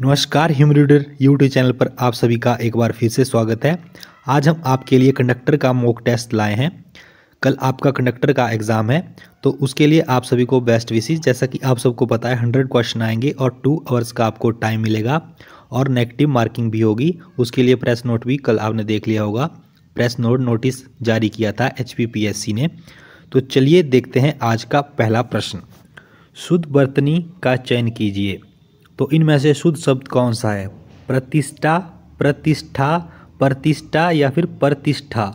नमस्कार Hume reader YouTube channel पर आप सभी का एक बार फिर से स्वागत है आज हम आपके लिए कंडक्टर का मॉक टेस्ट लाए हैं कल आपका कंडक्टर का एग्ज़ाम है तो उसके लिए आप सभी को बेस्ट विशेष जैसा कि आप सबको पता है हंड्रेड क्वेश्चन आएंगे और टू आवर्स का आपको टाइम मिलेगा और नेगेटिव मार्किंग भी होगी उसके लिए प्रेस नोट भी कल आपने देख लिया होगा प्रेस नोट नोटिस जारी किया था एच ने तो चलिए देखते हैं आज का पहला प्रश्न शुद्ध बर्तनी का चयन कीजिए तो इनमें से शुद्ध शब्द कौन सा है प्रतिष्ठा प्रतिष्ठा प्रतिष्ठा या फिर प्रतिष्ठा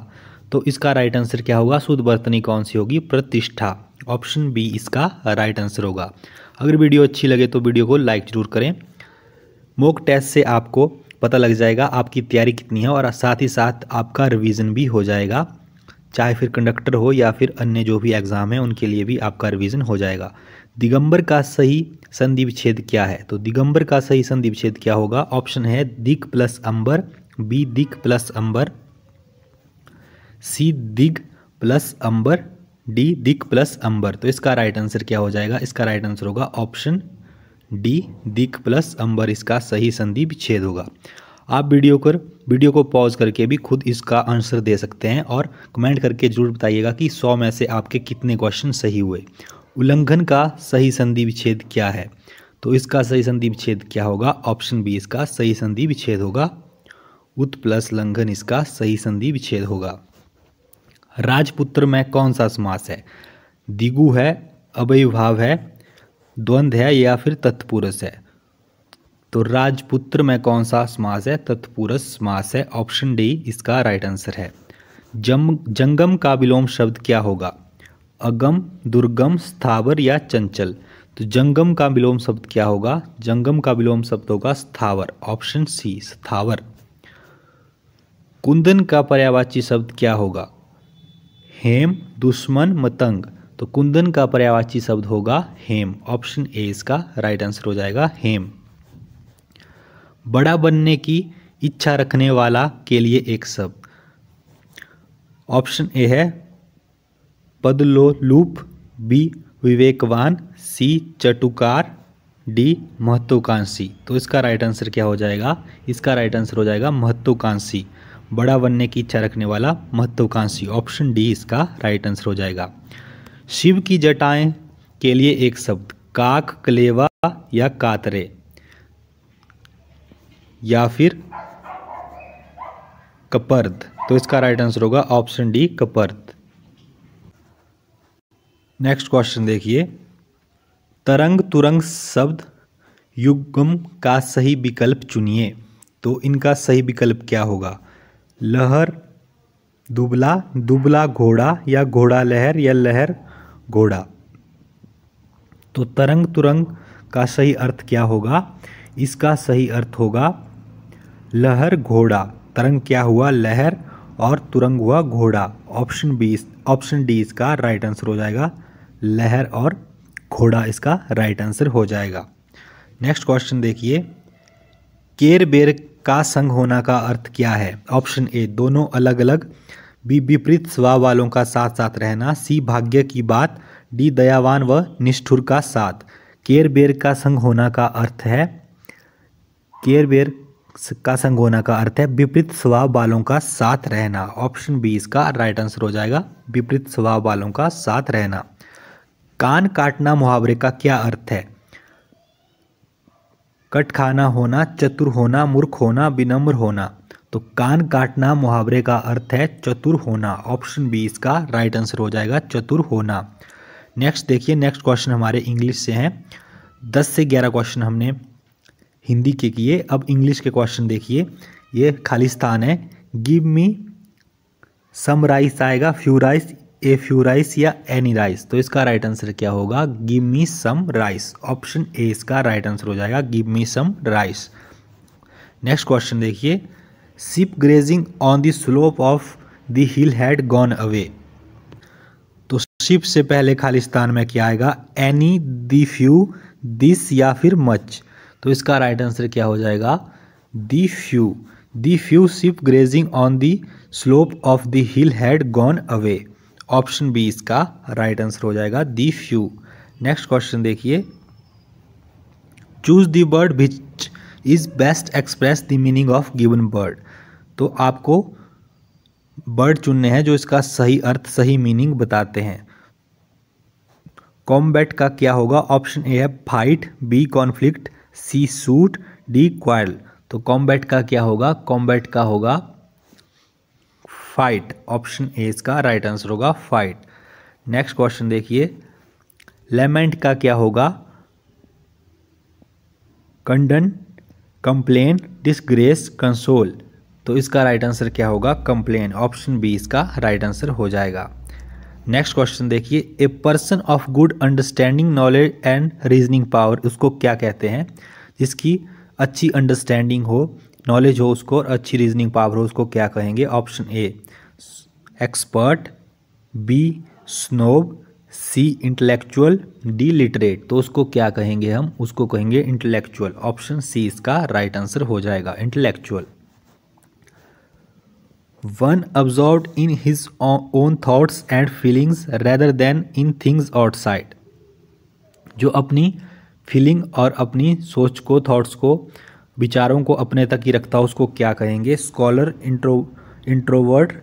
तो इसका राइट आंसर क्या होगा शुद्ध बर्तनी कौन सी होगी प्रतिष्ठा ऑप्शन बी इसका राइट आंसर होगा अगर वीडियो अच्छी लगे तो वीडियो को लाइक जरूर करें मोक टेस्ट से आपको पता लग जाएगा आपकी तैयारी कितनी है और साथ ही साथ आपका रिवीजन भी हो जाएगा चाहे फिर कंडक्टर हो या फिर अन्य जो भी एग्ज़ाम है उनके लिए भी आपका रिवीजन हो जाएगा दिगंबर का सही संधि विच्छेद क्या है तो दिगंबर का सही संधि विच्छेद क्या होगा ऑप्शन है दिग प्लस अंबर बी दिग प्लस अंबर सी दिग प्लस अंबर डी दिक प्लस अंबर तो इसका राइट आंसर क्या हो जाएगा इसका राइट आंसर होगा ऑप्शन डी दिक प्लस अंबर इसका सही संधि विच्छेद होगा आप वीडियो कर वीडियो को पॉज करके भी खुद इसका आंसर दे सकते हैं और कमेंट करके जरूर बताइएगा कि सौ में से आपके कितने क्वेश्चन सही हुए उल्लंघन का सही संधि विच्छेद क्या है तो इसका सही संधि विच्छेद क्या होगा ऑप्शन बी इसका सही संधि विच्छेद होगा उत प्लस लंघन इसका सही संधि विच्छेद होगा राजपुत्र में कौन सा समास है दिगु है अवयभाव है द्वंद्व है या फिर तत्पुरुष है तो राजपुत्र में कौन सा समास है तत्पुरुष समास है ऑप्शन डी इसका राइट आंसर है जम जंगम का विलोम शब्द क्या होगा अगम दुर्गम स्थावर या चंचल तो जंगम का विलोम शब्द क्या होगा जंगम का विलोम शब्द होगा स्थावर ऑप्शन सी स्थावर कुंदन का पर्यावाची शब्द क्या होगा हेम दुश्मन मतंग तो कुंदन का पर्यावाची शब्द होगा हेम ऑप्शन ए इसका राइट आंसर हो जाएगा हेम बड़ा बनने की इच्छा रखने वाला के लिए एक शब्द ऑप्शन ए है पदलोलूप बी विवेकवान सी चटुकार डी महत्वाकांक्षी तो इसका राइट आंसर क्या हो जाएगा इसका राइट आंसर हो जाएगा महत्वाकांक्षी बड़ा बनने की इच्छा रखने वाला महत्वाकांक्षी ऑप्शन डी इसका राइट आंसर हो जाएगा शिव की जटाएं के लिए एक शब्द काक कलेवा या कातरे या फिर कपर्द तो इसका राइट आंसर होगा ऑप्शन डी कपर्द नेक्स्ट क्वेश्चन देखिए तरंग तुरंग शब्द युगम का सही विकल्प चुनिए तो इनका सही विकल्प क्या होगा लहर दुबला दुबला घोड़ा या घोड़ा लहर या लहर घोड़ा तो तरंग तुरंग का सही अर्थ क्या होगा इसका सही अर्थ होगा लहर घोड़ा तरंग क्या हुआ लहर और तुरंग हुआ घोड़ा ऑप्शन बी ऑप्शन डी इसका राइट आंसर हो जाएगा लहर और घोड़ा इसका राइट आंसर हो जाएगा नेक्स्ट क्वेश्चन देखिए केर बेर का संग होना का अर्थ क्या है ऑप्शन ए दोनों अलग अलग बी विपरीत स्वभाव वालों का साथ साथ रहना सी भाग्य की बात डी दयावान व निष्ठुर का साथ केर बेर का संग होना का अर्थ है केर बेर का संग होना का अर्थ है विपरीत स्वभाव वालों का साथ रहना ऑप्शन बी इसका राइट आंसर हो जाएगा विपरीत स्वभाव वालों का साथ रहना कान काटना मुहावरे का क्या अर्थ है कट खाना होना चतुर होना मूर्ख होना विनम्र होना तो कान काटना मुहावरे का अर्थ है चतुर होना ऑप्शन बी इसका राइट आंसर हो जाएगा चतुर होना नेक्स्ट देखिए नेक्स्ट क्वेश्चन हमारे इंग्लिश से हैं दस से ग्यारह क्वेश्चन हमने हिंदी के किए अब इंग्लिश के क्वेश्चन देखिए ये खालिस्तान है गिव मी सम राइस आएगा few rice a few rice या एनी राइस तो इसका राइट आंसर क्या होगा give me some rice option A इसका राइट आंसर हो जाएगा give me some rice next question देखिए sheep grazing on the slope of the hill had gone away तो शिप से पहले खालिस्तान में क्या आएगा एनी दी फ्यू दिस या फिर मच तो इसका राइट आंसर क्या हो जाएगा the few the few sheep grazing on the slope of the hill had gone away option B इसका राइट आंसर हो जाएगा दी फ्यू नेक्स्ट क्वेश्चन देखिए choose the word which is best express the meaning of given word तो आपको bird चुनने हैं जो इसका सही अर्थ सही मीनिंग बताते हैं कॉम्बैट का क्या होगा ऑप्शन ए है fight B conflict C suit D coil तो कॉम्बैट का क्या होगा कॉम्बैट का होगा फाइट ऑप्शन ए इसका राइट आंसर होगा फाइट नेक्स्ट क्वेश्चन देखिए लेमेंट का क्या होगा कंडन कंप्लेन डिसग्रेस कंसोल तो इसका राइट आंसर क्या होगा कंप्लेन ऑप्शन बी इसका राइट आंसर हो जाएगा नेक्स्ट क्वेश्चन देखिए a person of good understanding knowledge and reasoning power उसको क्या कहते हैं जिसकी अच्छी अंडरस्टैंडिंग हो नॉलेज हो उसको और अच्छी रीजनिंग पावर हो उसको क्या कहेंगे option A expert B snob C intellectual D literate तो उसको क्या कहेंगे हम उसको कहेंगे इंटेलेक्चुअल ऑप्शन सी इसका राइट आंसर हो जाएगा intellectual one observe in his own thoughts and feelings rather than in things outside जो अपनी फीलिंग और अपनी सोच को थाट्स को विचारों को अपने तक ही रखता हो उसको क्या कहेंगे स्कॉलर इंट्रो इंट्रोवर्ट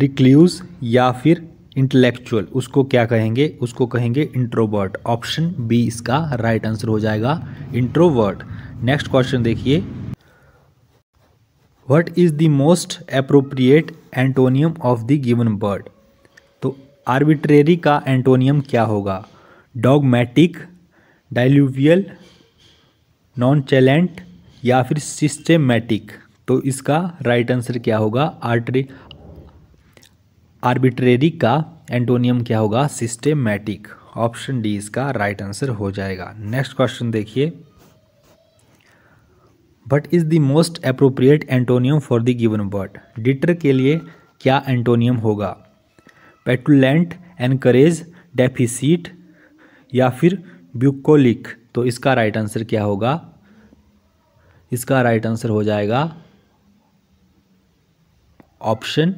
रिक्ल्यूज या फिर इंटेलेक्चुअल उसको क्या कहेंगे उसको कहेंगे इंट्रोवर्ट ऑप्शन बी इसका राइट right आंसर हो जाएगा इंट्रोवर्ट नेक्स्ट क्वेश्चन देखिए what is the most appropriate antonym of the given word तो आर्बिट्रेरी का एंटोनियम क्या होगा डॉगमेटिक डाइल्यूवियल नॉन चैलेंट या फिर सिस्टेमेटिक तो इसका राइट right आंसर क्या होगा आर्ट्री आर्बिट्रेरी का एंटोनियम क्या होगा सिस्टेमैटिक ऑप्शन डी इसका राइट आंसर हो जाएगा नेक्स्ट क्वेश्चन देखिए what is the most appropriate antonym for the given word deter के लिए क्या एंटोनियम होगा पेटुलेंट एनकरेज डेफिसिट या फिर ब्यूकोलिक तो इसका राइट आंसर क्या होगा इसका राइट आंसर हो जाएगा ऑप्शन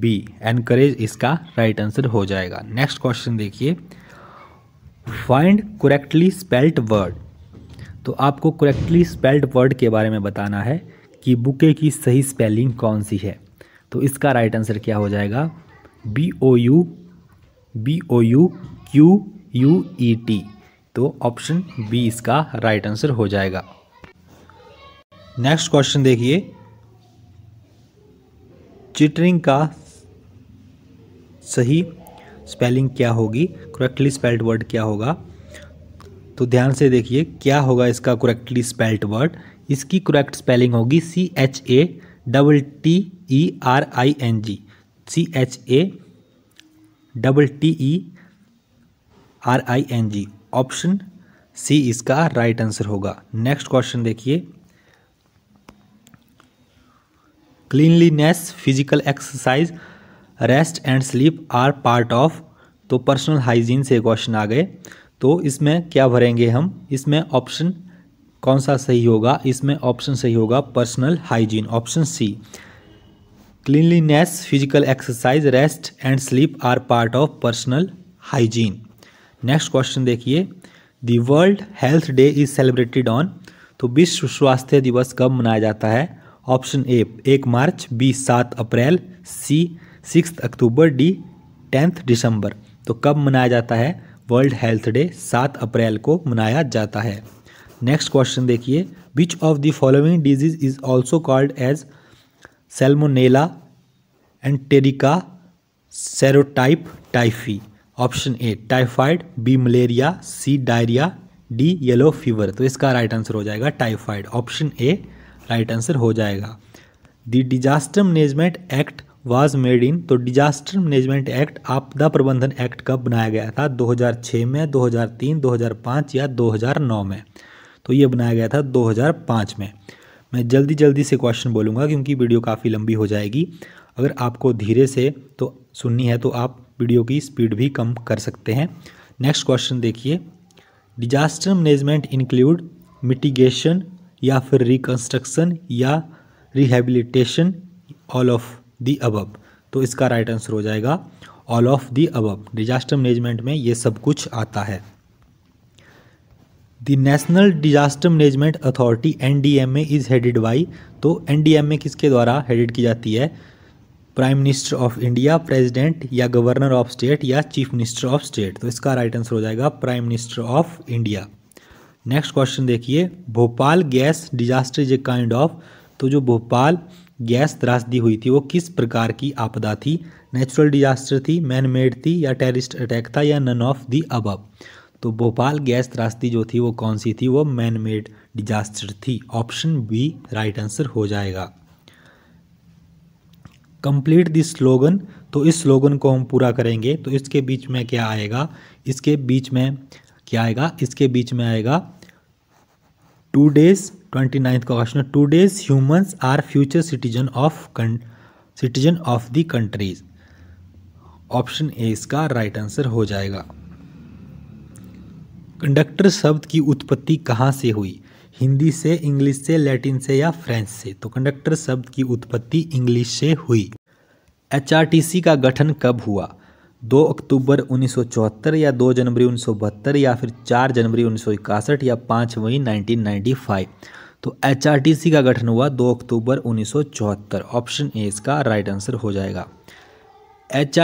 बी एनकरेज इसका राइट right आंसर हो जाएगा नेक्स्ट क्वेश्चन देखिए फाइंड करेक्टली स्पेल्ट वर्ड तो आपको करेक्टली स्पेल्ड वर्ड के बारे में बताना है कि बुके की सही स्पेलिंग कौन सी है तो इसका राइट right आंसर क्या हो जाएगा B O U B O U Q U E T तो ऑप्शन बी इसका राइट right आंसर हो जाएगा नेक्स्ट क्वेश्चन देखिए चिटरिंग का सही स्पेलिंग क्या होगी करेक्टली स्पेल्ड वर्ड क्या होगा तो ध्यान से देखिए क्या होगा इसका करेक्टली स्पेल्ड वर्ड इसकी करेक्ट स्पेलिंग होगी C H A double T E R I N G C H A double T E R I N G option C इसका राइट right आंसर होगा नेक्स्ट क्वेश्चन देखिए cleanliness physical exercise rest and sleep are part of तो personal hygiene से question आ गए तो इसमें क्या भरेंगे हम इसमें ऑप्शन कौन सा सही होगा इसमें ऑप्शन सही होगा personal hygiene option C cleanliness physical exercise rest and sleep are part of personal hygiene next question देखिए the world health day is celebrated on तो विश्व स्वास्थ्य दिवस कब मनाया जाता है ऑप्शन ए एक मार्च बी सात अप्रैल C six October D tenth December तो कब मनाया जाता है वर्ल्ड हेल्थ डे सात अप्रैल को मनाया जाता है नेक्स्ट क्वेश्चन देखिए which of the following disease is also called as salmonella enterica serotype typhi option A typhoid B malaria C diarrhoea D yellow fever तो इसका राइट आंसर हो जाएगा typhoid option A right answer हो जाएगा the disaster management act was made in तो disaster management act आपदा प्रबंधन act कब बनाया गया था 2006 में 2003 2005 या 2009 में तो ये बनाया गया था 2005 में मैं जल्दी जल्दी से क्वेश्चन बोलूँगा क्योंकि वीडियो काफ़ी लंबी हो जाएगी अगर आपको धीरे से तो सुननी है तो आप वीडियो की स्पीड भी कम कर सकते हैं नेक्स्ट क्वेश्चन देखिए डिजास्टर मैनेजमेंट इंक्लूड मिटिगेशन या फिर रिकन्स्ट्रक्शन या rehabilitation all of the above तो इसका राइट आंसर हो जाएगा all of the above disaster management में ये सब कुछ आता है the national disaster management authority N D M A is headed by तो एन डी एम ए किसके द्वारा हेडेड की जाती है prime minister of India president या गवर्नर ऑफ स्टेट या चीफ मिनिस्टर ऑफ स्टेट तो इसका राइट आंसर हो जाएगा prime minister of India next question देखिए Bhopal gas disaster is a kind of तो जो भोपाल गैस त्रासदी हुई थी वो किस प्रकार की आपदा थी नेचुरल डिजास्टर थी मैन मेड थी या टेररिस्ट अटैक था या नन ऑफ दी अबब तो भोपाल गैस त्रासदी जो थी वो कौन सी थी वो मैन मेड डिजास्टर थी ऑप्शन बी राइट आंसर हो जाएगा कंप्लीट दिस स्लोगन तो इस स्लोगन को हम पूरा करेंगे तो इसके बीच में क्या आएगा इसके बीच में क्या आएगा इसके बीच में आएगा टू डेज ट्वेंटी नाइन्थ का question today's humans are future citizen of citizen of the countries option A इसका राइट right आंसर हो जाएगा कंडक्टर शब्द की उत्पत्ति कहाँ से हुई हिंदी से इंग्लिश से लैटिन से या फ्रेंच से तो कंडक्टर शब्द की उत्पत्ति इंग्लिश से हुई एच का गठन कब हुआ दो अक्टूबर 1974 या दो जनवरी 1972 या फिर चार जनवरी 1961 या पाँच मई 1995 तो एच का गठन हुआ 2 अक्टूबर 1974 ऑप्शन ए इसका राइट आंसर हो जाएगा एच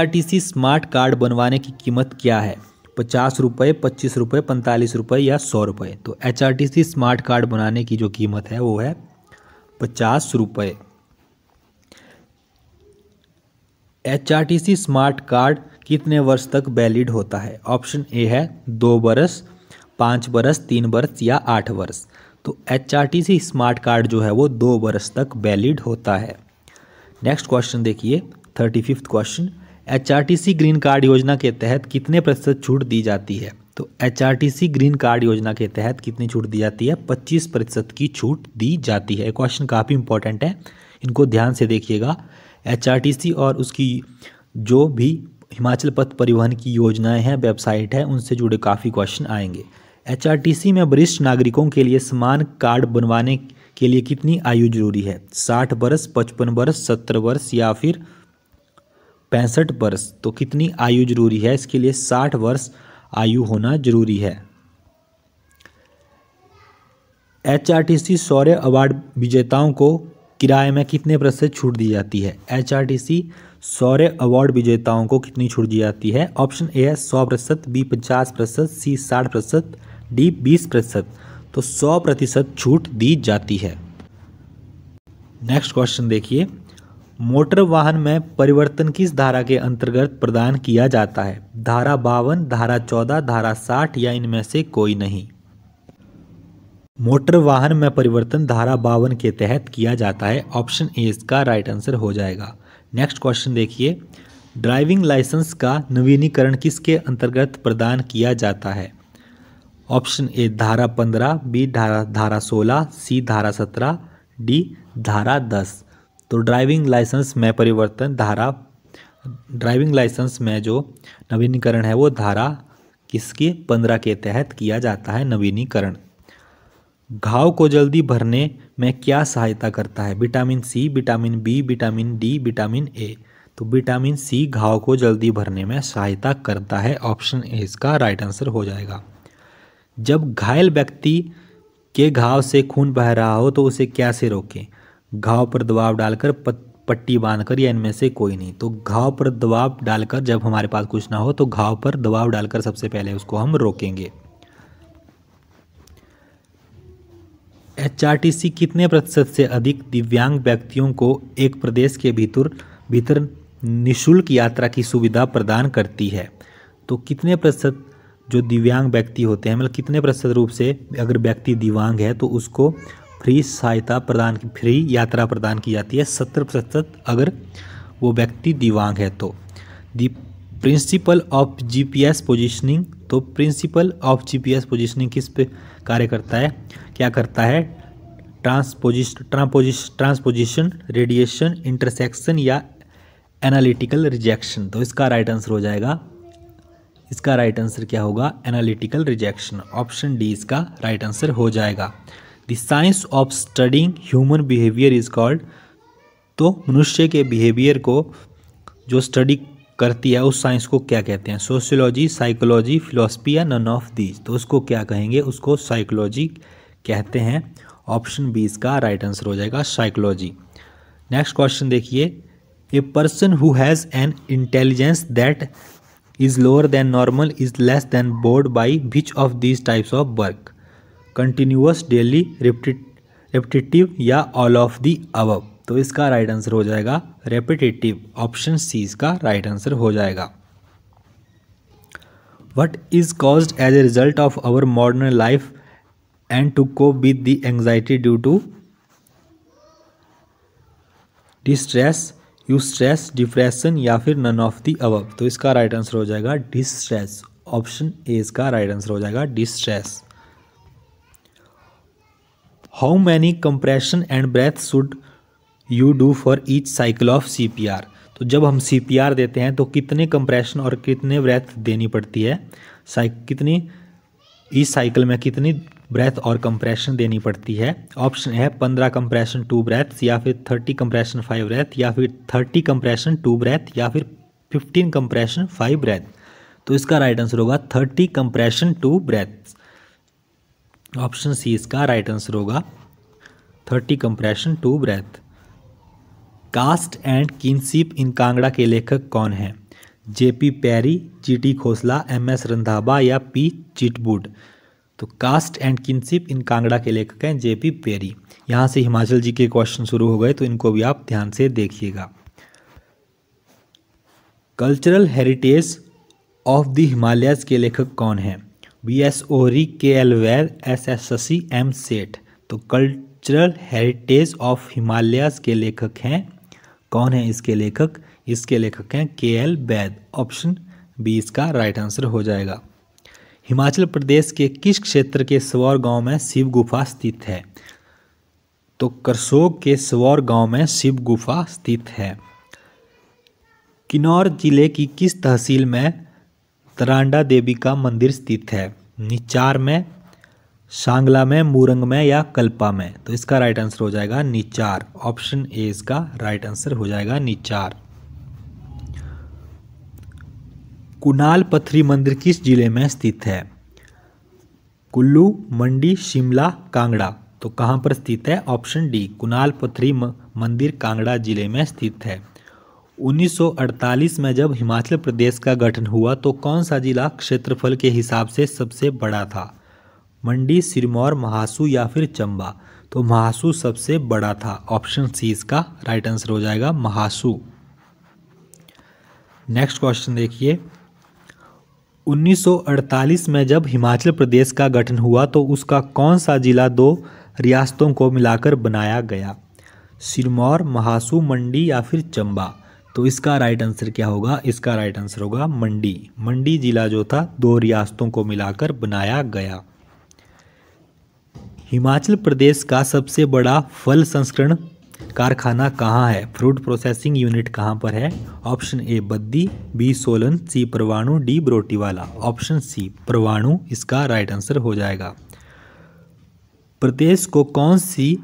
स्मार्ट कार्ड बनवाने की कीमत क्या है पचास रुपये पच्चीस रुपये पैंतालीस रुपये या सौ रुपये तो एच स्मार्ट कार्ड बनाने की जो कीमत है वो है पचास रुपये एच स्मार्ट कार्ड कितने वर्ष तक वैलिड होता है ऑप्शन ए है दो बरस पाँच बरस तीन बरस या आठ वर्ष तो H R T C smart card जो है वो दो वर्ष तक वैलिड होता है नेक्स्ट क्वेश्चन देखिए thirty fifth question H R T C green card योजना के तहत कितने प्रतिशत छूट दी जाती है तो H R T C green card योजना के तहत कितनी छूट दी जाती है पच्चीस प्रतिशत की छूट दी जाती है क्वेश्चन काफ़ी इंपॉर्टेंट है इनको ध्यान से देखिएगा एच आर टी सी और उसकी जो भी हिमाचल पथ परिवहन की योजनाएं हैं वेबसाइट है उनसे जुड़े काफ़ी क्वेश्चन आएंगे एचआरटीसी में वरिष्ठ नागरिकों के लिए समान कार्ड बनवाने के लिए कितनी आयु जरूरी है साठ वर्ष पचपन वर्ष सत्तर वर्ष या फिर पैंसठ वर्ष तो कितनी आयु जरूरी है इसके लिए साठ वर्ष आयु होना जरूरी है एचआरटीसी सौर्य अवार्ड विजेताओं को किराए में कितने प्रतिशत छूट दी जाती है एचआरटीसी सौर्य अवार्ड विजेताओं को कितनी छूट दी जाती है ऑप्शन ए है सौ प्रतिशत बी पचास प्रतिशत सी साठ प्रतिशत डी बीस प्रतिशत तो सौ प्रतिशत छूट दी जाती है नेक्स्ट क्वेश्चन देखिए मोटर वाहन में परिवर्तन किस धारा के अंतर्गत प्रदान किया जाता है धारा बावन धारा चौदह धारा साठ या इनमें से कोई नहीं मोटर वाहन में परिवर्तन धारा बावन के तहत किया जाता है ऑप्शन ए इसका राइट आंसर हो जाएगा नेक्स्ट क्वेश्चन देखिए ड्राइविंग लाइसेंस का नवीनीकरण किसके अंतर्गत प्रदान किया जाता है ऑप्शन ए धारा पंद्रह बी धारा धारा सोलह सी धारा सत्रह डी धारा दस तो ड्राइविंग लाइसेंस में परिवर्तन धारा ड्राइविंग लाइसेंस में जो नवीनीकरण है वो धारा किसके पंद्रह के तहत किया जाता है नवीनीकरण घाव को जल्दी भरने में क्या सहायता करता है vitamin C vitamin B vitamin D vitamin A तो विटामिन सी घाव को जल्दी भरने में सहायता करता है ऑप्शन ए इसका राइट आंसर हो जाएगा जब घायल व्यक्ति के घाव से खून बह रहा हो तो उसे कैसे रोकें घाव पर दबाव डालकर पट्टी बांधकर या इनमें से कोई नहीं तो घाव पर दबाव डालकर जब हमारे पास कुछ ना हो तो घाव पर दबाव डालकर सबसे पहले उसको हम रोकेंगे सी कितने प्रतिशत से अधिक दिव्यांग व्यक्तियों को एक प्रदेश के भीतर भीतर निशुल्क यात्रा की सुविधा प्रदान करती है तो कितने प्रतिशत जो दिव्यांग व्यक्ति होते हैं मतलब कितने प्रतिशत रूप से अगर व्यक्ति दिव्यांग है तो उसको फ्री सहायता प्रदान की फ्री यात्रा प्रदान की जाती है सत्तर प्रतिशत अगर वो व्यक्ति दिव्यांग है तो the principle of GPS positioning तो प्रिंसिपल ऑफ जीपीएस पोजीशनिंग किस पे कार्य करता है क्या करता है transposition transposition transposition radiation intersection या एनालिटिकल रिजेक्शन तो इसका राइट आंसर हो जाएगा इसका राइट आंसर क्या होगा एनालिटिकल रिजेक्शन ऑप्शन डी इसका राइट आंसर हो जाएगा the science of studying human behaviour is called तो मनुष्य के बिहेवियर को जो स्टडी करती है उस साइंस को क्या कहते हैं सोशियोलॉजी साइकोलॉजी फिलोसफी या नन ऑफ दीज तो उसको क्या कहेंगे उसको साइकोलॉजी कहते हैं ऑप्शन बी इसका राइट आंसर हो जाएगा साइकोलॉजी नेक्स्ट क्वेश्चन देखिए a person who has an intelligence that is lower than normal is less than bored by which of these types of work continuous daily repetitive या all of the above तो इसका right answer हो जाएगा repetitive option C इसका right answer हो जाएगा what is cause as a result of our modern life and to cope with the anxiety due to distress eustress depression या फिर none of the अब तो इसका राइट आंसर हो जाएगा डिस्ट्रेस ऑप्शन ए इसका राइट आंसर हो जाएगा distress how many compression and breath should you do for each cycle of C तो जब हम सी देते हैं तो कितने कंप्रेशन और कितने ब्रेथ देनी पड़ती है कितनी इस साइकिल में कितनी ब्रेथ और कंप्रेशन देनी पड़ती है ऑप्शन है पंद्रह कंप्रेशन टू ब्रेथ या फिर थर्टी कंप्रेशन फाइव ब्रेथ या फिर थर्टी कंप्रेशन टू ब्रेथ या फिर फिफ्टीन कंप्रेशन फाइव ब्रेथ तो इसका राइट आंसर होगा thirty compression two breath option C इसका राइट आंसर होगा thirty compression two breath caste and kinship in Kangra के लेखक कौन है JP Parry T Khosla M S Randhawa या पी चिटबुड तो caste and kinship in Kangra के लेखक हैं जे पी पेरी यहाँ से हिमाचल जी के क्वेश्चन शुरू हो गए तो इनको भी आप ध्यान से देखिएगा cultural heritage of the Himalayas के लेखक कौन हैं वी एस ओहरी के एल वैर एस एस शशि एम सेठ तो कल्चरल हेरिटेज ऑफ हिमालयाज के लेखक हैं कौन है इसके लेखक इसके लेखक हैं K L Vaid option B इसका राइट आंसर हो जाएगा हिमाचल प्रदेश के किस क्षेत्र के स्वौर गांव में शिव गुफा स्थित है तो करसोग के स्वौर गांव में शिव गुफा स्थित है किन्नौर जिले की किस तहसील में तरांडा देवी का मंदिर स्थित है निचार में सांगला में मुरंग में या कल्पा में तो इसका राइट आंसर हो जाएगा निचार ऑप्शन ए इसका राइट आंसर हो जाएगा निचार कुनाल पथरी मंदिर किस जिले में स्थित है कुल्लू मंडी शिमला कांगड़ा तो कहाँ पर स्थित है ऑप्शन डी कुनाल पथरी मंदिर कांगड़ा जिले में स्थित है 1948 में जब हिमाचल प्रदेश का गठन हुआ तो कौन सा जिला क्षेत्रफल के हिसाब से सबसे बड़ा था मंडी सिरमौर महासू या फिर चंबा तो महासू सबसे बड़ा था ऑप्शन सी इसका राइट आंसर हो जाएगा महासू नेक्स्ट क्वेश्चन देखिए 1948 में जब हिमाचल प्रदेश का गठन हुआ तो उसका कौन सा ज़िला दो रियासतों को मिलाकर बनाया गया सिरमौर महासू मंडी या फिर चंबा तो इसका राइट आंसर क्या होगा इसका राइट आंसर होगा मंडी मंडी जिला जो था दो रियासतों को मिलाकर बनाया गया हिमाचल प्रदेश का सबसे बड़ा फल संस्करण कारखाना कहाँ है फ्रूट प्रोसेसिंग यूनिट कहाँ पर है option A Baddi B Solan C Parwanoo D Barotiwala option C Parwanoo इसका राइट आंसर हो जाएगा प्रदेश को कौन सी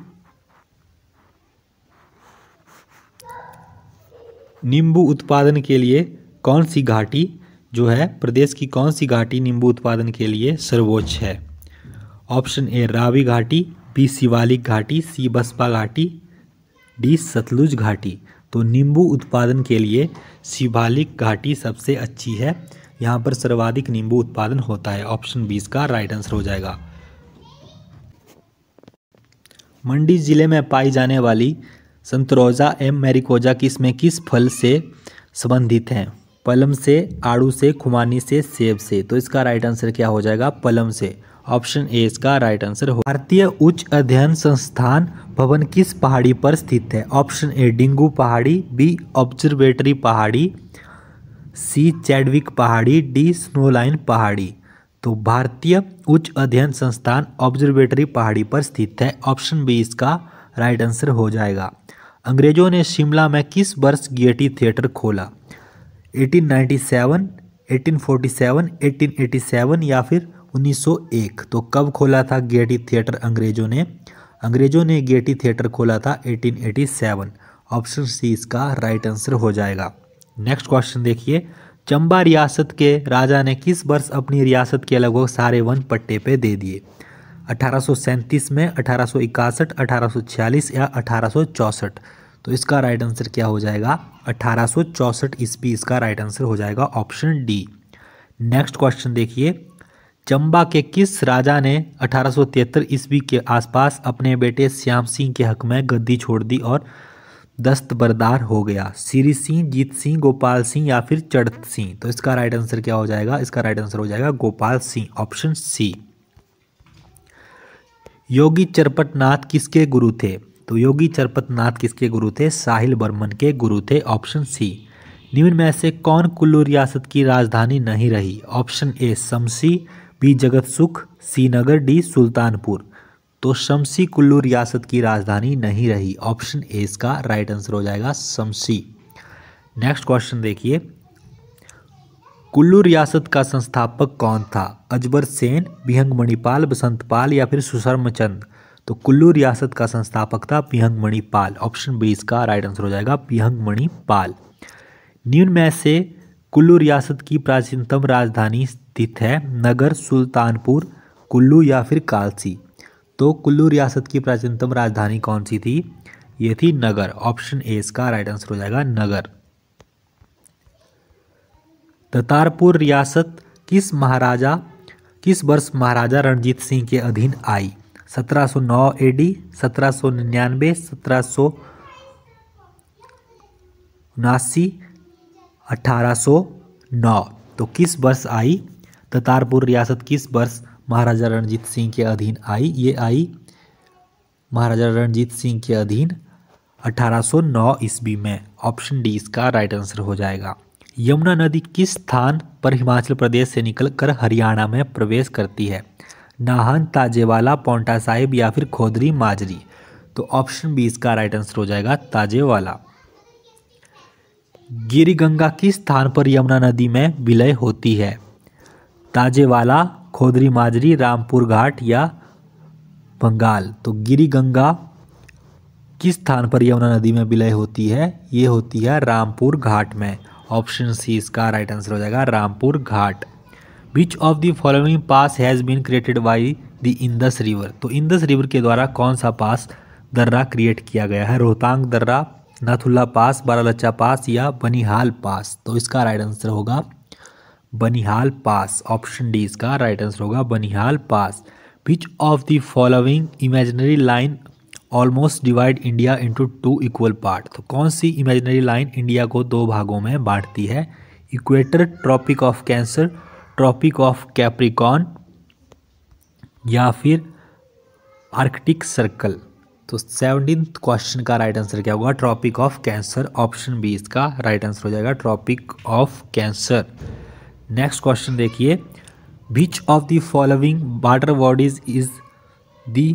नींबू उत्पादन के लिए कौन सी घाटी जो है प्रदेश की कौन सी घाटी नींबू उत्पादन के लिए सर्वोच्च है ऑप्शन ए रावी घाटी बी शिवालिक घाटी सी बसपा घाटी डी सतलुज घाटी तो नींबू उत्पादन के लिए शिवालिक घाटी सबसे अच्छी है यहाँ पर सर्वाधिक नींबू उत्पादन होता है ऑप्शन बीस का राइट आंसर हो जाएगा मंडी ज़िले में पाई जाने वाली संतरोजा एम मैरिकोजा किस्में किस फल से संबंधित हैं पलम से आड़ू से खुमानी से सेब से तो इसका राइट आंसर क्या हो जाएगा पलम से ऑप्शन ए इसका राइट आंसर हो भारतीय उच्च अध्ययन संस्थान भवन किस पहाड़ी पर स्थित है ऑप्शन ए डिंगू पहाड़ी बी ऑब्जर्वेटरी पहाड़ी सी चैडविक पहाड़ी डी स्नोलाइन पहाड़ी तो भारतीय उच्च अध्ययन संस्थान ऑब्जर्वेटरी पहाड़ी पर स्थित है ऑप्शन बी इसका राइट आंसर हो जाएगा अंग्रेजों ने शिमला में किस वर्ष गेटी थिएटर खोला 1897, 1847, 1887 या फिर 1901 तो कब खोला था गेटी थिएटर अंग्रेजों ने अंग्रेजों ने गेटी थिएटर खोला था 1887 ऑप्शन सी इसका राइट आंसर हो जाएगा नेक्स्ट क्वेश्चन देखिए चंबा रियासत के राजा ने किस वर्ष अपनी रियासत के लगभग सारे वन पट्टे पे दे दिए अठारह में अठारह अठारह या अठारह तो इसका राइट आंसर क्या हो जाएगा अठारह ईस्वी इसका राइट आंसर हो जाएगा ऑप्शन डी नेक्स्ट क्वेश्चन देखिए चंबा के किस राजा ने अठारह ईस्वी के आसपास अपने बेटे श्याम सिंह के हक में गद्दी छोड़ दी और दस्तबरदार हो गया श्री सिंह जीत सिंह गोपाल सिंह या फिर चढ़त सिंह तो इसका राइट आंसर क्या हो जाएगा इसका राइट आंसर हो जाएगा गोपाल सिंह ऑप्शन सी योगी चरपटनाथ किसके गुरु थे तो योगी नाथ किसके गुरु थे साहिल बर्मन के गुरु थे ऑप्शन सी निम्न में से कौन कुल्लू रियासत की राजधानी नहीं रही ऑप्शन ए शमसी पी जगत सुख श्रीनगर डी सुल्तानपुर तो शमसी कुल्लू रियासत की राजधानी नहीं रही ऑप्शन ए इसका राइट आंसर हो जाएगा शमसी नेक्स्ट क्वेश्चन देखिए कुल्लू रियासत का संस्थापक कौन था अजबर सेन बिहंग मणिपाल बसंत पाल या फिर सुशर्म चंद तो कुल्लू रियासत का संस्थापक था बिहंग मणिपाल ऑप्शन बी इसका राइट आंसर हो जाएगा बिहंग मणिपाल न्यून में से कुल्लू रियासत की प्राचीनतम राजधानी स्थित है नगर सुल्तानपुर कुल्लू या फिर कालसी तो कुल्लू रियासत की प्राचीनतम राजधानी कौन सी थी ये थी नगर ऑप्शन ए इसका राइट आंसर हो जाएगा नगर ततारपुर रियासत किस महाराजा किस वर्ष महाराजा रणजीत सिंह के अधीन आई 1709 एडी 1799 सत्रह उनासी सत्रह तो किस वर्ष आई करतारपुर रियासत किस वर्ष महाराजा रणजीत सिंह के अधीन आई ये आई महाराजा रणजीत सिंह के अधीन 1809 ईस्वी में ऑप्शन डी इसका राइट आंसर हो जाएगा यमुना नदी किस स्थान पर हिमाचल प्रदेश से निकलकर हरियाणा में प्रवेश करती है नाहन ताजेवाला पौंटा साहिब या फिर खोदरी माजरी तो ऑप्शन बी इसका राइट आंसर हो जाएगा ताजेवाला गिरी गंगा किस स्थान पर यमुना नदी में विलय होती है ताजेवाला खोदरी माजरी रामपुर घाट या बंगाल तो गिरी गंगा किस स्थान पर यमुना नदी में विलय होती है ये होती है रामपुर घाट में ऑप्शन सी इसका राइट आंसर हो जाएगा Rampur Ghat which of the following pass has been created by the Indus river तो इंदस रिवर के द्वारा कौन सा पास दर्रा क्रिएट किया गया है रोहतांग दर्रा नाथुल्ला पास बारालच्चा पास या बनिहाल पास तो इसका राइट आंसर होगा बनिहाल पास ऑप्शन डी इसका राइट आंसर होगा Banihal pass which of the following imaginary line almost divide India into two equal part तो कौन सी इमेजिनरी लाइन इंडिया को दो भागों में बांटती है equator tropic of cancer tropic of capricorn या फिर आर्कटिक सर्कल तो सेवनटीन क्वेश्चन का राइट आंसर क्या होगा tropic of cancer option B इसका राइट आंसर हो जाएगा tropic of cancer next question देखिए which of the following water bodies is the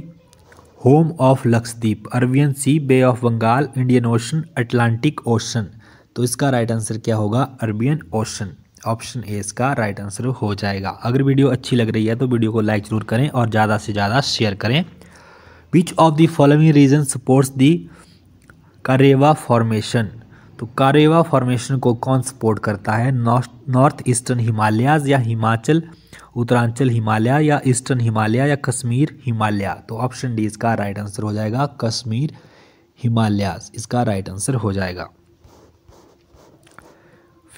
home of Lakshadweep Arabian sea bay of Bengal Indian ocean Atlantic ocean तो इसका right answer क्या होगा Arabian ocean option A इसका right answer हो जाएगा अगर video अच्छी लग रही है तो वीडियो को लाइक ज़रूर करें और ज़्यादा से ज़्यादा शेयर करें which of the following region supports the Karewa formation तो कारेवा फॉर्मेशन को कौन सपोर्ट करता है नॉर्थ ईस्टर्न हिमालयाज या हिमाचल उत्तरांचल हिमालय या ईस्टर्न हिमालय या कश्मीर हिमालय तो ऑप्शन डी इसका राइट आंसर हो जाएगा कश्मीर हिमालयाज इसका राइट आंसर हो जाएगा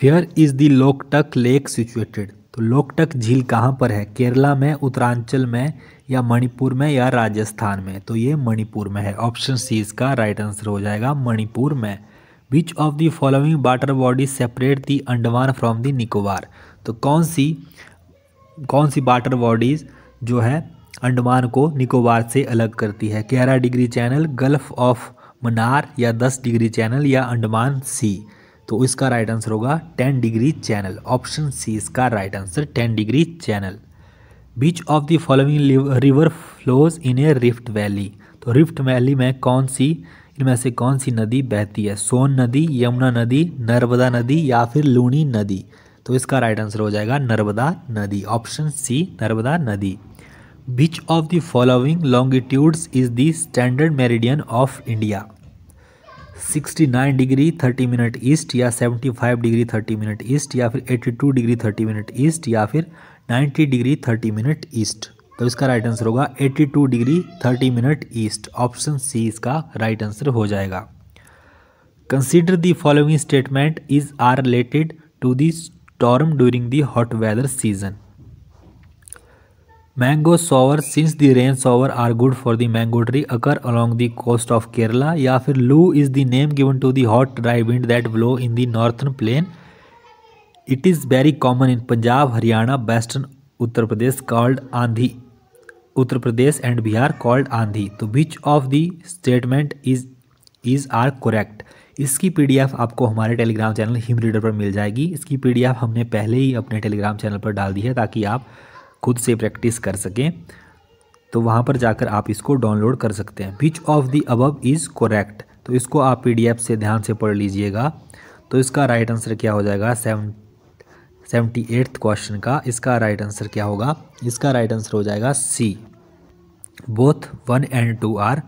where is the Loktak lake situated तो लोकटक झील कहाँ पर है केरला में उत्तरांचल में या मणिपुर में या राजस्थान में तो ये मणिपुर में है ऑप्शन सी इसका राइट आंसर हो जाएगा मणिपुर में which of the following water body separate the Andaman from the Nicobar तो कौन सी कौन सी वाटर बॉडीज़ जो है अंडमान को निकोबार से अलग करती है ग्यारह degree channel gulf of Mannar या दस डिग्री चैनल या अंडमान सी तो इसका राइट आंसर होगा ten degree channel option C इसका right answer ten degree channel which of the following river flows in a rift valley तो रिफ्ट वैली में कौन सी में से कौन सी नदी बहती है सोन नदी यमुना नदी नर्मदा नदी या फिर लूनी नदी तो इसका राइट आंसर हो जाएगा नर्मदा नदी ऑप्शन सी नर्मदा नदी which of the following longitudes is the standard meridian of India 69 degree 30 minute east या 75 डिग्री 30 मिनट ईस्ट या फिर 82 डिग्री 30 मिनट ईस्ट या फिर 90 डिग्री 30 मिनट ईस्ट तो इसका राइट आंसर होगा 82 degree 30 minute east option C इसका राइट आंसर हो जाएगा consider the following statement is are related to the storm during the hot weather season mango shower since the rain shower are good for the mango tree occur along the coast of Kerala या फिर loo is the name given to the hot dry wind that blow in the northern plain it is very common in Punjab Haryana western Uttar Pradesh called andhi Uttar Pradesh and Bihar called andhi तो which of the statement is is are correct इसकी PDF आपको हमारे Telegram channel him reader पर मिल जाएगी इसकी PDF हमने पहले ही अपने टेलीग्राम चैनल पर डाल दी है ताकि आप खुद से प्रैक्टिस कर सकें तो वहाँ पर जाकर आप इसको डाउनलोड कर सकते हैं which of the above is correct तो इसको आप पीडीएफ से ध्यान से पढ़ लीजिएगा तो इसका राइट आंसर क्या हो जाएगा सेवन सेवेंटी एट्थ क्वेश्चन का इसका राइट आंसर क्या होगा इसका राइट आंसर हो जाएगा C both one and two are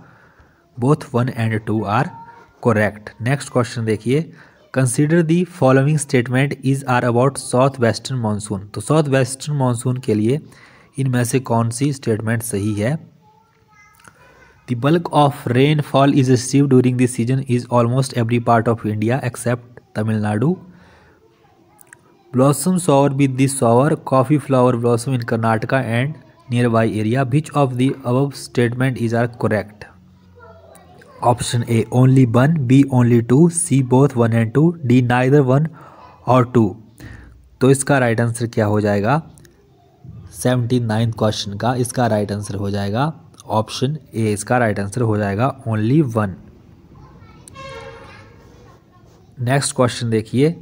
both one and two are correct next question देखिए consider the following statement is are about south western monsoon तो south western monsoon के लिए इनमें से कौन सी स्टेटमेंट सही है the bulk of rainfall is receive during this season is almost every part of India except Tamil Nadu blossom shower with this shower coffee flower blossom in Karnataka and near by area which of the above statement is are correct option A only one B only two C both one and two D neither one और two तो इसका right right answer क्या हो जाएगा seventy ninth question का इसका right right answer हो जाएगा ऑप्शन ए इसका राइट right आंसर हो जाएगा ओनली वन नेक्स्ट क्वेश्चन देखिए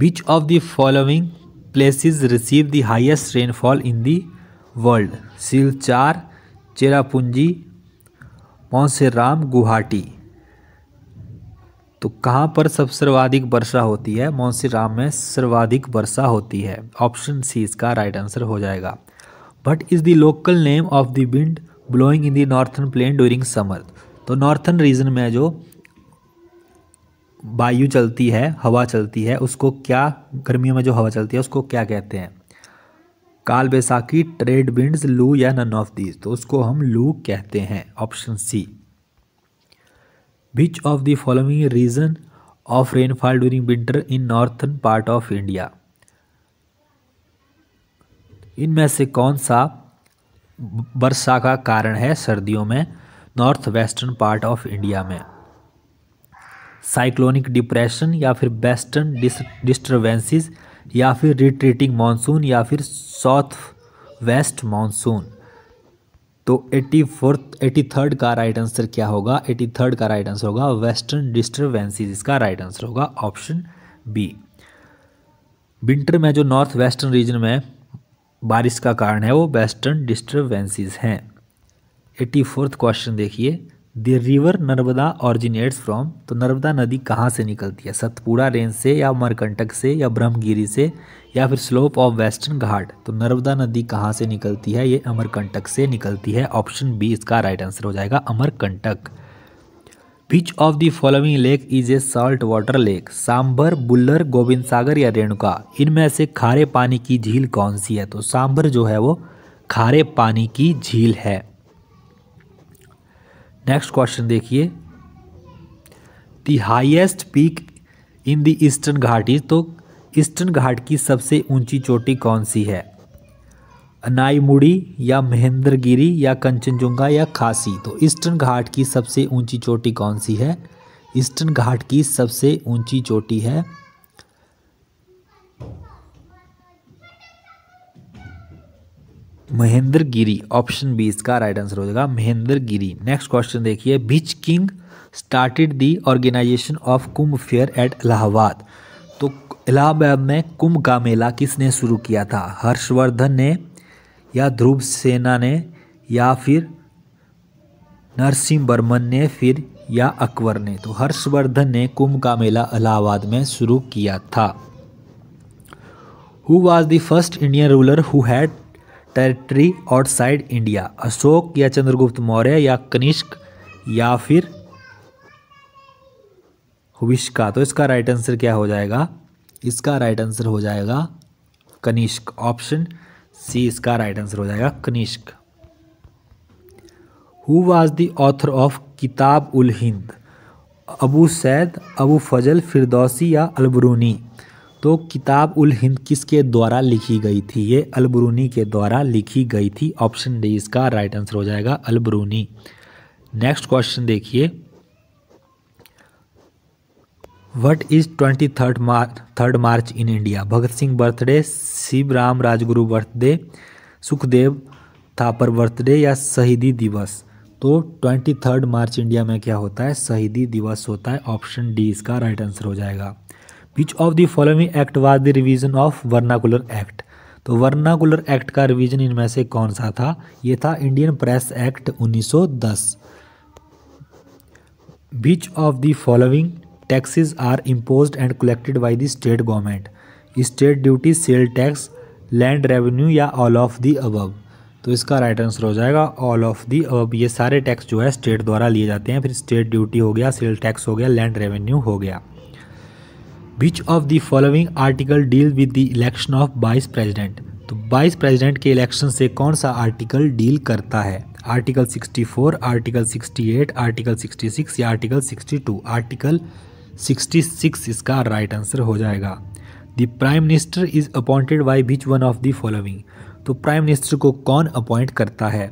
which of the following places receive the highest rainfall in the world Silchar Cherrapunji Mawsynram Guwahati तो कहाँ पर सब सर्वाधिक वर्षा होती है मौसेराम में सर्वाधिक वर्षा होती है ऑप्शन सी इसका राइट आंसर हो जाएगा what is the local name of the wind blowing in the northern plain during summer तो नॉर्थन रीजन में जो वायु चलती है हवा चलती है उसको क्या गर्मियों में जो हवा चलती है उसको क्या कहते हैं काल बैसाखी ट्रेड विंड्स लू या नन ऑफ दीज तो उसको हम लू कहते हैं option C which of the following reason of rainfall during winter in northern part of India इनमें से कौन सा वर्षा का कारण है सर्दियों में north western part of India में साइक्लोनिक डिप्रेशन या फिर वेस्टर्न डिस्टर्बेंसेस या फिर रिट्रीटिंग मानसून या फिर साउथ वेस्ट मानसून तो एट्टी फोर्थ एटी थर्ड का राइट आंसर क्या होगा एटी थर्ड का राइट आंसर होगा वेस्टर्न डिस्टर्बेंसेस इसका राइट आंसर होगा ऑप्शन बी विंटर में जो नॉर्थ वेस्टर्न रीजन में बारिश का कारण है वो वेस्टर्न डिस्टर्बेंसेस हैं एट्टी फोर्थ क्वेश्चन देखिए the river Narmada originates from तो नर्मदा नदी कहाँ से निकलती है सतपुड़ा रेंज से या मरकंटक से या ब्रह्मगिरी से या फिर स्लोप ऑफ वेस्टर्न घाट तो नर्मदा नदी कहाँ से निकलती है ये अमरकंटक से निकलती है ऑप्शन बी इसका राइट आंसर हो जाएगा Amarkantak which of the following lake is a salt water lake Sambhar Wular Gobind Sagar या रेणुका इनमें से खारे पानी की झील कौन सी है तो सांभर जो है वो खारे पानी की झील है नेक्स्ट क्वेश्चन देखिए the highest peak in the eastern ghati तो ईस्टर्न घाट की सबसे ऊंची चोटी कौन सी है अनाईमुड़ी या महेंद्रगिरी या कंचनजुंगा या खासी तो ईस्टर्न घाट की सबसे ऊंची चोटी कौन सी है ईस्टर्न घाट की सबसे ऊंची चोटी है महेंद्र गिरी ऑप्शन बी इसका राइट आंसर हो जाएगा महेंद्र गिरी नेक्स्ट क्वेश्चन देखिए which king started the organisation of Kumbh fair at Allahabad तो इलाहाबाद में कुंभ का मेला किसने शुरू किया था हर्षवर्धन ने या ध्रुव सेना ने या फिर नरसिंह बर्मन ने फिर या अकबर ने तो हर्षवर्धन ने कुंभ का मेला इलाहाबाद में शुरू किया था who was the first Indian ruler who had territory outside India Ashok या चंद्रगुप्त मौर्य या कनिष्क या फिर हुविष्का तो इसका राइट आंसर क्या हो जाएगा इसका राइट आंसर हो जाएगा कनिष्क ऑप्शन सी इसका राइट आंसर हो जाएगा Kanishka who was the author of Kitab ul Hind Abu Syed Abu फजल फिरदौसी या अलबरूनी तो किताब उल हिंद किसके द्वारा लिखी गई थी ये अलबरूनी के द्वारा लिखी गई थी ऑप्शन डी इसका राइट आंसर हो जाएगा अलबरूनी नेक्स्ट क्वेश्चन देखिए what is twenty third March third March in India Bhagat Singh birthday Shiv Ram Rajguru birthday Sukhdev Thapar birthday या शहीदी दिवस तो ट्वेंटी थर्ड मार्च इंडिया में क्या होता है शहीदी दिवस होता है ऑप्शन डी इसका राइट आंसर हो जाएगा which of the following act was the revision of vernacular act तो वर्नाकुलर एक्ट का रिवीजन इनमें से कौन सा था ये था Indian press act 1910 which of the following taxes are impose and collected by the state government state duty sale tax land revenue या ऑल ऑफ द अबव तो इसका राइट आंसर हो जाएगा ऑल ऑफ दी अब ये सारे tax जो है स्टेट द्वारा लिए जाते हैं फिर स्टेट ड्यूटी हो गया सेल टैक्स हो गया लैंड रेवेन्यू हो गया which of the following article deal with the election of vice president तो वाइस प्रेजिडेंट के इलेक्शन से कौन सा आर्टिकल डील करता है आर्टिकल 64, आर्टिकल 68, आर्टिकल 66 या आर्टिकल 62? आर्टिकल 66 इसका राइट right आंसर हो जाएगा the prime minister is appointed by which one of the following तो प्राइम मिनिस्टर को कौन अपॉइंट करता है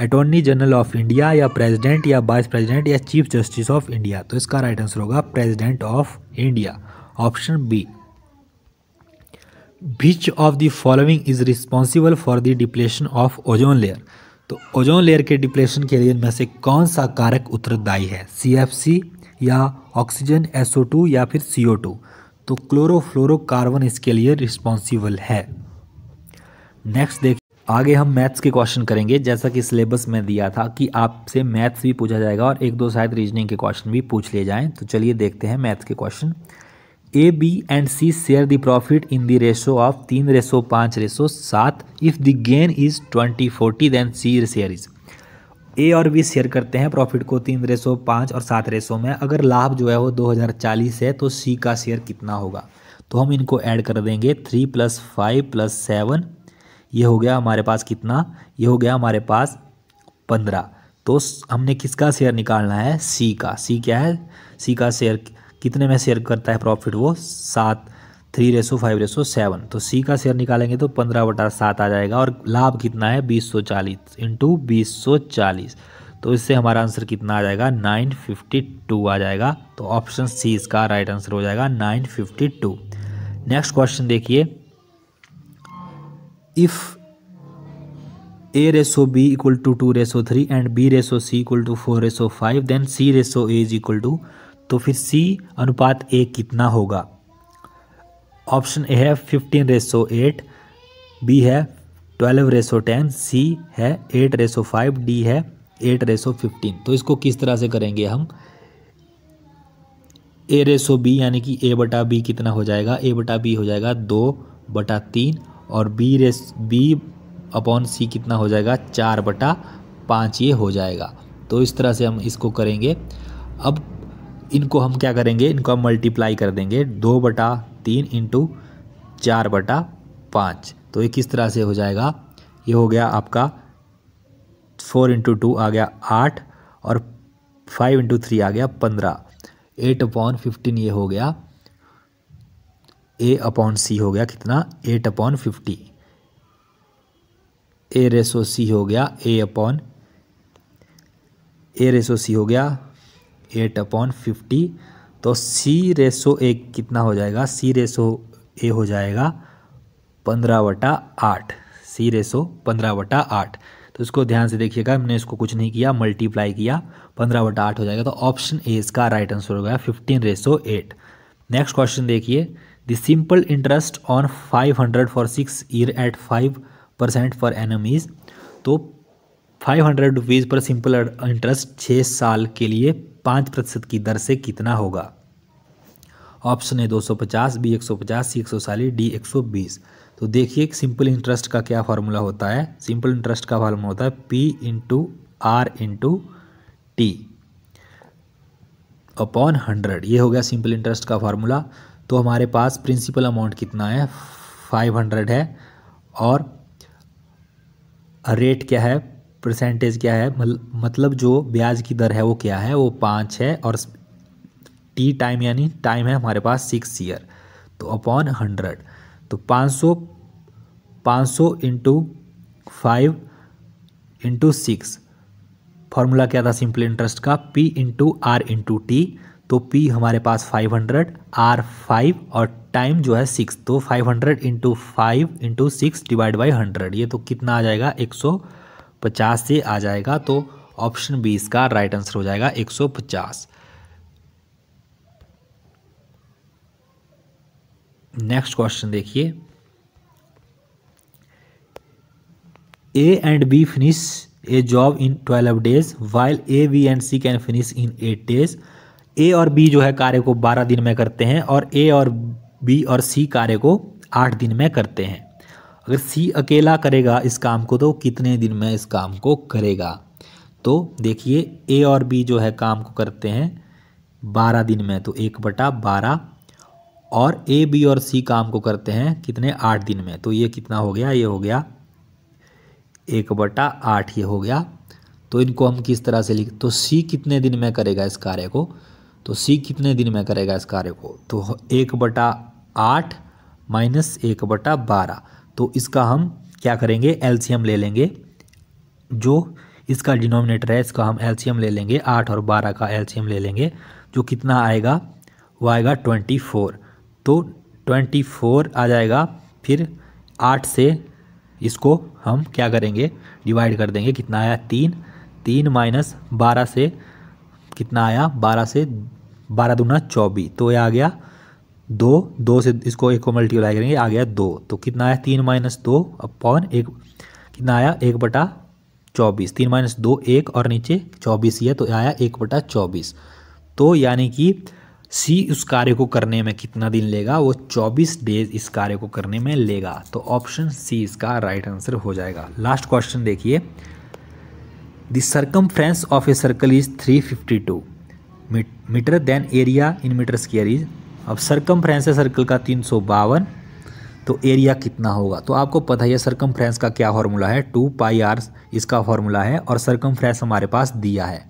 अटॉर्नी जनरल ऑफ इंडिया या प्रेसिडेंट या वाइस प्रेसिडेंट या चीफ जस्टिस ऑफ इंडिया तो इसका राइट आंसर होगा president of India option B which of the following is responsible for the depletion of ozone layer तो ozone layer के depletion के लिए इनमें से कौन सा कारक उत्तरदायी है सी एफ सी या ऑक्सीजन एसओ टू या फिर सी ओ टू तो क्लोरोफ्लोरोकार्बन इसके लिए रिस्पॉन्सिबल है नेक्स्ट देख आगे हम मैथ्स के क्वेश्चन करेंगे जैसा कि सिलेबस में दिया था कि आपसे मैथ्स भी पूछा जाएगा और एक दो शायद रीजनिंग के क्वेश्चन भी पूछ लिए जाएं तो चलिए देखते हैं मैथ्स के question A B and C share the profit in the ratio of तीन रेशो पाँच रेशो सात if the gain is twenty forty then C share is A और बी शेयर करते हैं प्रॉफिट को तीन रेशो पाँच और सात रेशो में अगर लाभ जो है वो दो हज़ार चालीस है तो सी का शेयर कितना होगा तो हम इनको ऐड कर देंगे three plus five plus seven ये हो गया हमारे पास कितना ये हो गया हमारे पास पंद्रह तो हमने किसका शेयर निकालना है सी का सी क्या है सी का शेयर कितने में शेयर करता है प्रॉफिट वो सात three ratio five ratio seven तो सी का शेयर निकालेंगे तो पंद्रह बटा सात आ जाएगा और लाभ कितना है बीस सौ चालीस इंटू बीस सौ चालीस तो इससे हमारा आंसर कितना आ जाएगा नाइन फिफ्टी टू आ जाएगा तो ऑप्शन सी इसका राइट आंसर हो जाएगा nine fifty two next question देखिए if A ratio B equal to two ratio three and B ratio C equal to four ratio five then C ratio A is equal to तो फिर सी अनुपात ए कितना होगा option A है fifteen ratio eight B है twelve ratio ten C है eight ratio five D है eight ratio fifteen तो इसको किस तरह से करेंगे हम ए रेसो बी यानी कि ए बटा बी कितना हो जाएगा ए बटा बी हो जाएगा दो बटा तीन और B ratio B upon C कितना हो जाएगा चार बटा पाँच ये हो जाएगा तो इस तरह से हम इसको करेंगे अब इनको हम क्या करेंगे इनको हम मल्टीप्लाई कर देंगे दो बटा तीन इंटू चार बटा पाँच तो ये किस तरह से हो जाएगा ये हो गया आपका फोर इंटू टू आ गया आठ और फाइव इंटू थ्री आ गया पंद्रह एट अपॉन फिफ्टीन ये हो गया ए अपॉन सी हो गया कितना eight upon fifty A ratio C हो गया ए अपॉन ए रेसो सी हो गया एट अपॉन फिफ्टी तो सी रेसो ए कितना हो जाएगा सी रेसो ए हो जाएगा पंद्रह वटा आठ सी रेसो पंद्रह वटा आठ तो इसको ध्यान से देखिएगा हमने इसको कुछ नहीं किया मल्टीप्लाई किया पंद्रह वटा आठ हो जाएगा तो ऑप्शन ए इसका राइट आंसर हो गया fifteen ratio eight next question देखिए the simple interest on five hundred for six year at five percent for annum तो फाइव हंड्रेड रुपीज़ पर सिंपल इंटरेस्ट छः साल के लिए पाँच प्रतिशत की दर से कितना होगा ऑप्शन है 250 बी 150 सी एक डी 120 तो देखिए सिंपल इंटरेस्ट का क्या फार्मूला होता है सिंपल इंटरेस्ट का फार्मूला होता है P into R into T upon hundred ये हो गया सिंपल इंटरेस्ट का फार्मूला तो हमारे पास प्रिंसिपल अमाउंट कितना है फाइव हंड्रेड है और रेट क्या है परसेंटेज क्या है मतलब जो ब्याज की दर है वो क्या है वो पाँच है और टी टाइम यानी टाइम है हमारे पास सिक्स ईयर तो अपॉन हंड्रेड तो पाँच सौ पाँच सौ into five into six formula क्या था सिंपल इंटरेस्ट का P into R into T तो पी हमारे पास फाइव हंड्रेड आर फाइव और टाइम जो है सिक्स तो five hundred into five into six divide by hundred ये तो कितना आ जाएगा एक सौ पचास से आ जाएगा तो ऑप्शन बी इसका राइट आंसर हो जाएगा एक सौ पचास नेक्स्ट क्वेश्चन देखिए A and B finish a job in twelve days while A B and C can finish in eight days A और बी जो है कार्य को बारह दिन में करते हैं और ए और बी और सी कार्य को आठ दिन में करते हैं अगर सी अकेला करेगा इस काम को तो कितने दिन में इस काम को करेगा तो देखिए ए और बी जो है काम को करते हैं बारह दिन में तो एक बटा बारह और ए बी और सी काम को करते हैं कितने आठ दिन में तो ये कितना हो गया ये हो गया एक बटा आठ ये हो गया तो इनको हम किस तरह से लिख तो सी कितने दिन में करेगा इस कार्य को तो सी कितने दिन में करेगा इस कार्य को तो एक बटा आठ माइनस एक बटा बारह तो इसका हम क्या करेंगे एल्शियम ले लेंगे जो इसका डिनोमिनेटर है इसका हम एल्शियम ले लेंगे आठ और बारह का एल्शियम ले लेंगे जो कितना आएगा वो आएगा ट्वेंटी फोर तो ट्वेंटी फोर आ जाएगा फिर आठ से इसको हम क्या करेंगे डिवाइड कर देंगे कितना आया तीन तीन माइनस बारह से कितना आया बारह से बारह दूना चौबीस तो ये आ गया दो दो से इसको एक को मल्टीप्लाई करेंगे आ गया दो तो कितना आया तीन माइनस दो अपॉन एक कितना आया एक बटा चौबीस तीन माइनस दो एक और नीचे चौबीस ही है तो आया एक बटा चौबीस तो यानी कि सी उस कार्य को करने में कितना दिन लेगा वो चौबीस डेज इस कार्य को करने में लेगा तो ऑप्शन सी इसका राइट आंसर हो जाएगा लास्ट क्वेश्चन देखिए the circum of a circle is 352 meter then area in meter square is अब सरकम है सर्कल का तीन तो एरिया कितना होगा तो आपको पता ही है सरकम का क्या फार्मूला है टू पाई आर इसका फार्मूला है और सरकम हमारे पास दिया है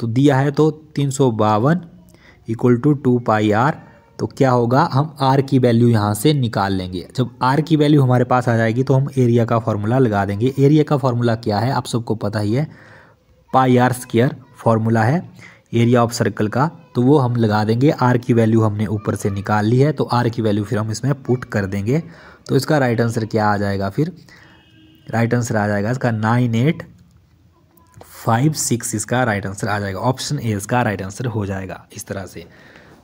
तो दिया है तो तीन सौ बावन equal to two pi R तो क्या होगा हम आर की वैल्यू यहाँ से निकाल लेंगे जब आर की वैल्यू हमारे पास आ जाएगी तो हम एरिया का फार्मूला लगा देंगे एरिया का फार्मूला क्या है आप सबको पता ही है पाई आर स्क्र फार्मूला है एरिया ऑफ सर्कल का तो वो हम लगा देंगे आर की वैल्यू हमने ऊपर से निकाल ली है तो आर की वैल्यू फिर हम इसमें पुट कर देंगे तो इसका राइट आंसर क्या आ जाएगा फिर राइट आंसर आ जाएगा इसका नाइन एट फाइव सिक्स इसका राइट आंसर आ जाएगा ऑप्शन ए इसका राइट आंसर हो जाएगा इस तरह से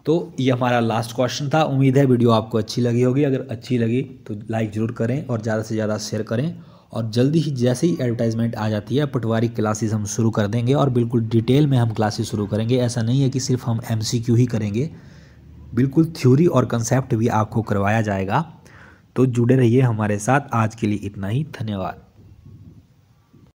तो ये हमारा लास्ट क्वेश्चन था उम्मीद है वीडियो आपको अच्छी लगी होगी अगर अच्छी लगी तो लाइक ज़रूर करें और ज़्यादा से ज़्यादा शेयर करें और जल्दी ही जैसे ही एडवर्टाइजमेंट आ जाती है पटवारी क्लासेस हम शुरू कर देंगे और बिल्कुल डिटेल में हम क्लासेस शुरू करेंगे ऐसा नहीं है कि सिर्फ हम एम ही करेंगे बिल्कुल थ्योरी और कंसेप्ट भी आपको करवाया जाएगा तो जुड़े रहिए हमारे साथ आज के लिए इतना ही धन्यवाद